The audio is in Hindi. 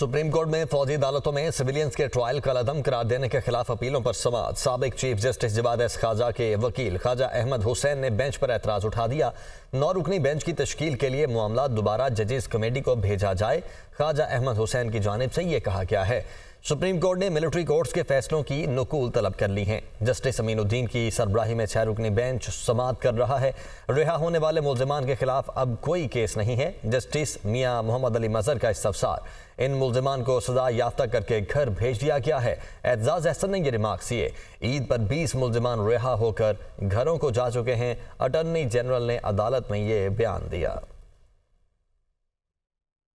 सुप्रीम कोर्ट में फौजी अदालतों में सिविलियंस के ट्रायल का अदम करार देने के खिलाफ अपीलों पर समाज सबक चीफ जस्टिस जवाद एस खाजा के वकील खाजा अहमद हुसैन ने बेंच पर एतराज उठा दिया नौ रुकनी बेंच की तश्कील के लिए मामला दोबारा जजेस कमेटी को भेजा जाए खाजा अहमद हुसैन की जानब से ये कहा गया है सुप्रीम कोर्ट ने मिलिट्री कोर्ट्स के फैसलों की नकूल तलब कर ली है जस्टिस अमीनुद्दीन की सरबराही में छह रुकनी बेंच समाप्त कर रहा है रिहा होने वाले मुलजमान के खिलाफ अब कोई केस नहीं है जस्टिस मियाँ मोहम्मद अली मजहर का इस्तफसार इन मुलजमान को सजा याफ्ता करके घर भेज दिया गया है एजाज अहसन ने ये रिमार्क दिए ईद पर बीस मुलजमान रिहा होकर घरों को जा चुके हैं अटर्नी जनरल ने अदालत में ये बयान दिया